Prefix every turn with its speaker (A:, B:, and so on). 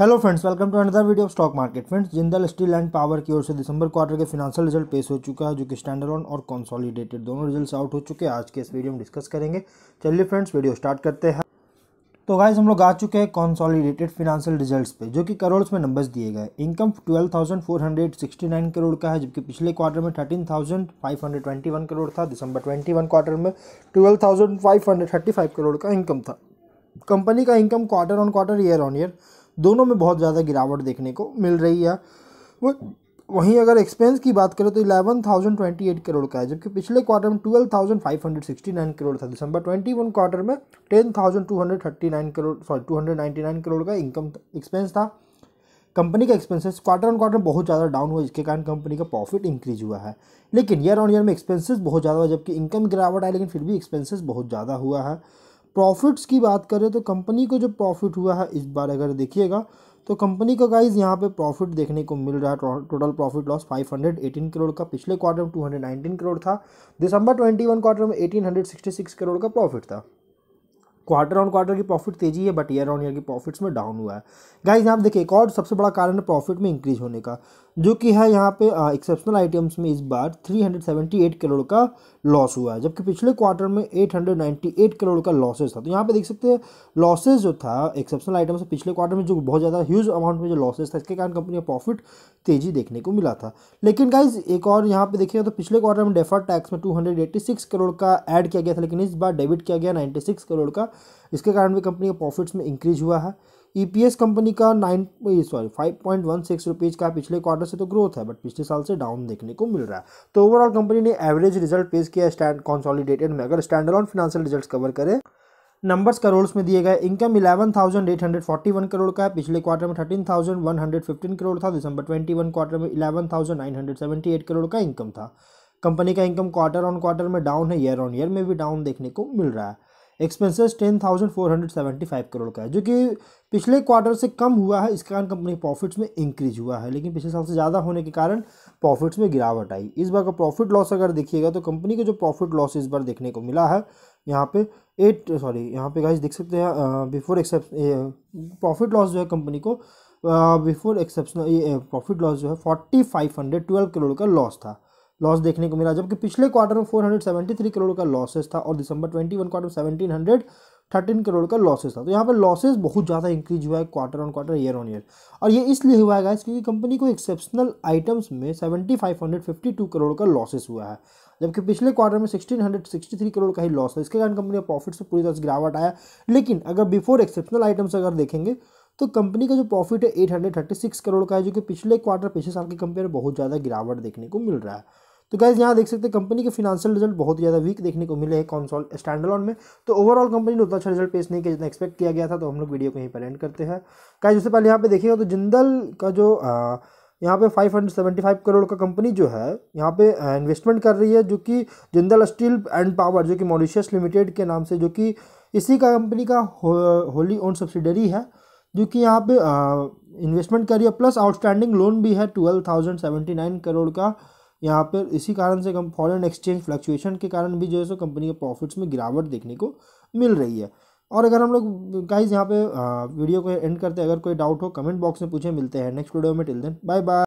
A: hello friends welcome to another video of stock market friends Jindal steel and power की ओर से दिसंबर quarter के फिनाशियल रिजल्ट पेश हो चुका है जो कि स्टैंडर्ड ऑन और कंसोलिडेटेड दोनों रिजल्ट्स आउट हो चुके हैं आज के इस वीडियो में डिस्कस करेंगे चलिए फ्रेंड्स वीडियो स्टार्ट करते हैं तो गाइज हम लोग आ चुके हैं कॉन्सॉलीडेटेड फिनेंशियल रिजल्ट्स पे जो कि करोड़ में नंबर्स दिए गए इनकम 12,469 करोड़ का है जबकि पिछले क्वार्टर में 13,521 करोड़ था दिसंबर 21 क्वार्टर में 12,535 करोड़ का इनकम था कंपनी का income quarter on quarter year on year दोनों में बहुत ज़्यादा गिरावट देखने को मिल रही है वो वहीं अगर एक्सपेंस की बात करें तो eleven thousand twenty eight crore का है जबकि पिछले क्वार्टर में twelve thousand five hundred sixty nine crore था दिसंबर ट्वेंटी वन क्वार्टर में ten thousand two hundred thirty nine crore sorry two hundred ninety nine crore का इनकम एक्सपेंस था कंपनी का एक्सपेंसेस क्वार्टर ऑन क्वार्टर बहुत ज़्यादा डाउन हुआ जिसके कारण कंपनी का प्रॉफिट इंक्रीज हुआ है लेकिन ईयर ऑन ईयर में एक्सपेंसेस बहुत ज़्यादा हुआ जबकि इनकम गिरावट है लेकिन फिर भी एक्सपेंसेस बहुत ज़्यादा हुआ है प्रॉफिट्स की बात करें तो कंपनी को जो प्रॉफिट हुआ है इस बार अगर देखिएगा तो कंपनी का गाइज यहाँ पे प्रॉफिट देखने को मिल रहा है टोटल प्रॉफिट लॉस 518 करोड़ का पिछले क्वार्टर में 219 करोड़ था दिसंबर 21 क्वार्टर में 1866 करोड़ का प्रॉफिट था क्वार्टर ऑन क्वार्टर की प्रॉफिट तेजी है बट ईयर ऑन ईयर की प्रॉफिट्स में डाउन हुआ है गाइज यहाँ देखिए एक और सबसे बड़ा कारण है प्रॉफिट में इंक्रीज होने का जो कि है यहाँ पे एक्सेप्शनल आइटम्स में इस बार 378 करोड़ का लॉस हुआ है जबकि पिछले क्वार्टर में 898 करोड़ का लॉसेज था तो यहाँ पे देख सकते हैं लॉसेज जो था एक्सेप्शनल आइटम्स पिछले क्वार्टर में जो बहुत ज़्यादा ह्यूज अमाउंट में जो लॉसेस था इसके कारण कंपनी का प्रॉफिट तेजी देखने को मिला था लेकिन गाइज एक और यहाँ पे देखिएगा तो पिछले क्वार्टर में डेफर टैक्स में टू करोड़ का एड किया गया था लेकिन इस बार डेबिट किया गया नाइन्टी करोड़ का इसके कारण भी कंपनी का प्रॉफिट्स में इंक्रीज हुआ है ईपीएस e कंपनी का nine sorry five point one six rupees का पिछले क्वार्टर से तो ग्रोथ है बट पिछले साल से डाउन देखने को मिल रहा है तो ओवरऑल कंपनी ने एवरेज रिजल्ट पेश किया स्टैंड कॉन्सॉलिडेटेड में अगर stand on financial result cover करें नंबर्स करोड़ में दिए गए income eleven thousand eight hundred forty one crore का है पिछले क्वार्टर में thirteen thousand one hundred fifteen crore था दिसंबर ट्वेंटी वन क्वार्टर में eleven thousand nine hundred seventy eight crore का इनकम था कंपनी का इनकम क्वार्टर ऑन क्वार्टर में डाउन है ईयर ऑन ईयर में भी डाउन देखने को मिल रहा है expenses ten thousand four hundred seventy five crore का है जो कि पिछले क्वार्टर से कम हुआ है इसके कारण कंपनी प्रॉफिट्स में इंक्रीज हुआ है लेकिन पिछले साल से ज़्यादा होने के कारण प्रॉफिट्स में गिरावट आई इस बार का प्रॉफिट लॉस अगर देखिएगा तो कंपनी का जो प्रॉफिट लॉस इस बार देखने को मिला है यहाँ पे एट सॉरी यहाँ पे गाइस देख सकते हैं बिफोर एक्सेप्ट प्रॉफिट लॉस जो है कंपनी को बिफोर एक्सेप्शनल प्रॉफिट लॉस जो है forty five hundred twelve crore का लॉस था लॉस देखने को मिला जबकि पिछले क्वार्टर में 473 करोड़ का लॉसेस था और दिसंबर 21 क्वार्टर में 1713 करोड़ का लॉसेस था तो यहाँ पर लॉसेस बहुत ज़्यादा इंक्रीज हुआ है quarter on quarter year on year और ये इसलिए हुआ है क्योंकि कंपनी को एक्सेप्शनल आइटम्स में सेवेंटी करोड़ का लॉसेस हुआ है जबकि पिछले क्वार्टर में 1663 करोड़ का ही लॉस है इसके कारण कंपनी का प्रॉफिट से पूरी तरह से गिरावट आया लेकिन अगर बिफोर एक्सेप्शनल आइटम्स अगर देखेंगे तो कंपनी का जो प्रॉफिट है सिक्स करोड़ का है जो कि पिछले क्वार्टर पिछले साल के कंपेयर बहुत ज़्यादा गिरावट देखने को मिल रहा है तो गैस यहाँ देख सकते हैं कंपनी के फिनांशियल रिजल्ट बहुत ज़्यादा वीक देखने को मिले हैं कॉन्सोल स्टैंडलॉन में तो ओवरऑल कंपनी ने उतना अच्छा रिजल्ट पेश नहीं किया जितना एक्सपेक्ट किया गया था तो हम लोग वीडियो को यहीं पर एंड करते हैं गैस उससे पहले यहाँ पे देखिएगा तो जिंदल का जो यहाँ पे 575 करोड़ का कंपनी जो है यहाँ पे इन्वेस्टमेंट कर रही है जो कि जिंदल स्टील एंड पावर जो कि मॉरिशियस लिमिटेड के नाम से जो कि इसी का कंपनी का होली ओन सब्सिडरी है जो कि यहाँ पे इन्वेस्टमेंट करिए प्लस आउटस्टैंडिंग लोन भी है twelve thousand seventy nine crore का यहाँ पर इसी कारण से कम फॉरन एक्सचेंज फ्लक्चुएशन के कारण भी जो है सो कंपनी के प्रॉफिट्स में गिरावट देखने को मिल रही है और अगर हम लोग गाइज यहाँ पे वीडियो को एंड करते हैं अगर कोई डाउट हो कमेंट बॉक्स में पूछे मिलते हैं नेक्स्ट वीडियो में टिल देन बाय बाय